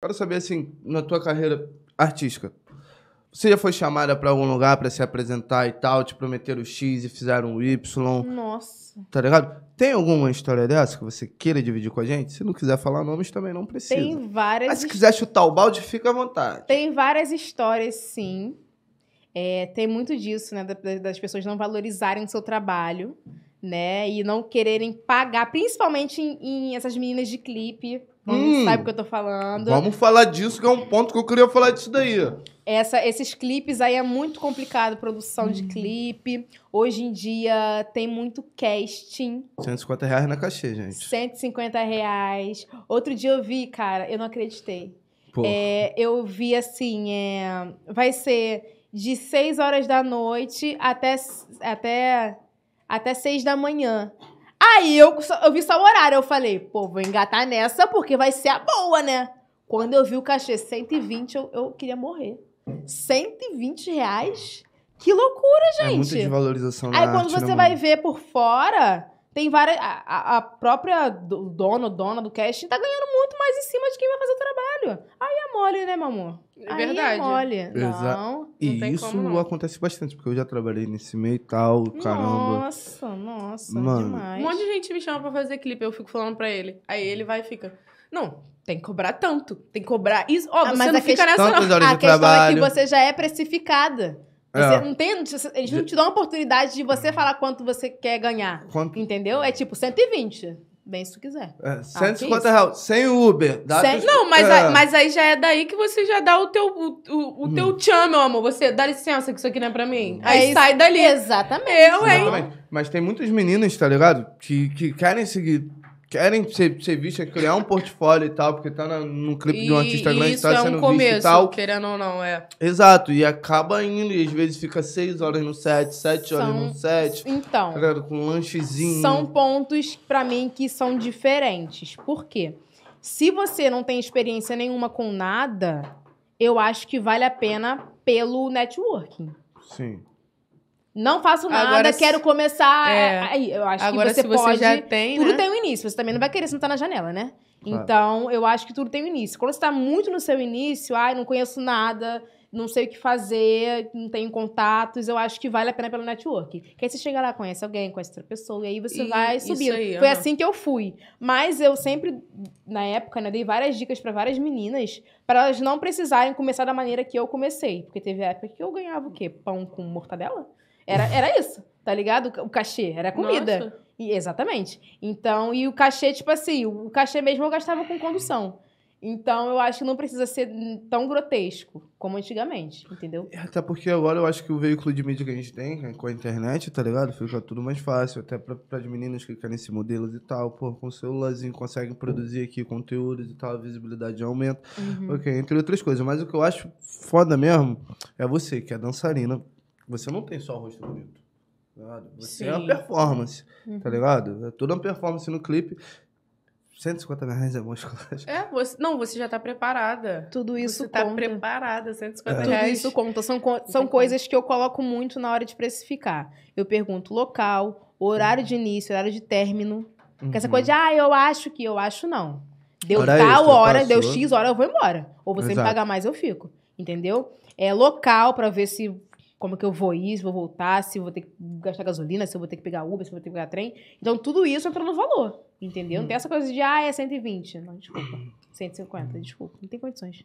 Quero saber, assim, na tua carreira artística, você já foi chamada para algum lugar para se apresentar e tal, te prometeram X e fizeram o Y? Nossa. Tá ligado? Tem alguma história dessa que você queira dividir com a gente? Se não quiser falar nomes, também não precisa. Tem várias. Mas se quiser chutar o balde, fica à vontade. Tem várias histórias, sim. É, tem muito disso, né? Das pessoas não valorizarem o seu trabalho, né? E não quererem pagar, principalmente em, em essas meninas de clipe hum, sabe o hum. que eu tô falando. Vamos falar disso, que é um ponto que eu queria falar disso daí. Essa, esses clipes aí é muito complicado, produção hum. de clipe. Hoje em dia tem muito casting. 150 reais na cachê, gente. 150 reais. Outro dia eu vi, cara, eu não acreditei. É, eu vi assim, é, vai ser de 6 horas da noite até, até, até 6 da manhã. Aí eu, eu vi só o horário, eu falei, pô, vou engatar nessa porque vai ser a boa, né? Quando eu vi o cachê 120, eu, eu queria morrer. 120 reais? Que loucura, gente! É muita desvalorização Aí quando arte, você né, vai mundo. ver por fora, tem várias... A, a própria dono, dona do casting tá ganhando muito mais em cima de quem vai fazer o trabalho. Aí é mole, né, meu amor? É Aí é verdade. é mole. Não, não e isso acontece bastante, porque eu já trabalhei nesse meio e tal, caramba. Nossa! Nossa, Mano. demais. Um monte de gente me chama pra fazer clipe, eu fico falando pra ele. Aí ele vai e fica. Não, tem que cobrar tanto. Tem que cobrar isso. Ó, oh, ah, você não fica nessa, não. A questão é que você já é precificada. É. Você é. não tem, eles não te dão a oportunidade de você é. falar quanto você quer ganhar. Quanto? Entendeu? É tipo 120. Bem, se tu quiser. É, 150 ah, reais. Sem o Uber. Dá Não, mas, é. mas aí já é daí que você já dá o teu, o, o, o hum. teu tchan, meu amor. Você, dá licença que isso aqui não é pra mim. É aí é sai dali. Exatamente. Eu, hein? Exatamente. Mas tem muitas meninas, tá ligado? Que, que querem seguir. Querem ser, ser criar um portfólio e tal, porque tá na, no clipe e, de um artista grande que tá é um sendo começo, visto e tal. querendo ou não, é. Exato, e acaba indo, e às vezes fica seis horas no set, sete são, horas no set. Então. Tá ligado? Com um lanchezinho. São pontos, para mim, que são diferentes. Por quê? Se você não tem experiência nenhuma com nada, eu acho que vale a pena pelo networking. Sim não faço nada, agora, quero começar. É. é, aí, eu acho agora, que você, se você pode. Já tem, tudo né? tem um início. Você também não vai querer sentar na janela, né? Claro. Então, eu acho que tudo tem um início. Quando você está muito no seu início, ai, não conheço nada, não sei o que fazer, não tenho contatos, eu acho que vale a pena pelo network. Que aí você chega lá, conhece alguém, conhece outra pessoa, e aí você e vai subindo. Aí, Foi assim que eu fui. Mas eu sempre, na época, né, dei várias dicas para várias meninas, para elas não precisarem começar da maneira que eu comecei. Porque teve época que eu ganhava o quê? Pão com mortadela? Era, era isso, tá ligado? O cachê, era comida. E, exatamente. Então, e o cachê, tipo assim, o cachê mesmo eu gastava com condução. Então, eu acho que não precisa ser tão grotesco como antigamente, entendeu? É, até porque agora eu acho que o veículo de mídia que a gente tem, né, com a internet, tá ligado? Fica tudo mais fácil, até para as meninas que querem esse modelos e tal, pô, com o celularzinho conseguem produzir aqui conteúdos e tal, a visibilidade aumenta, uhum. ok, entre outras coisas. Mas o que eu acho foda mesmo é você, que é dançarina, você não tem só o rosto bonito. Tá você Sim. é uma performance, tá uhum. tá ligado? É toda uma performance no clipe. 150 mil reais é muito É, você, não, você já está preparada. Tudo isso você tá conta. Você tá preparada, 150 é. reais. Tudo isso conta. São, são é coisas que eu coloco muito na hora de precificar. Eu pergunto local, horário de início, horário de término. Uhum. essa coisa de, ah, eu acho que, eu acho não. Deu hora tal hora, passou. deu X hora, eu vou embora. Ou você Exato. me pagar mais, eu fico. Entendeu? É local para ver se como que eu vou ir, se vou voltar, se vou ter que gastar gasolina, se eu vou ter que pegar Uber, se eu vou ter que pegar trem. Então, tudo isso entra no valor, entendeu? Não hum. tem essa coisa de, ah, é 120. Não, desculpa. 150, desculpa. Não tem condições.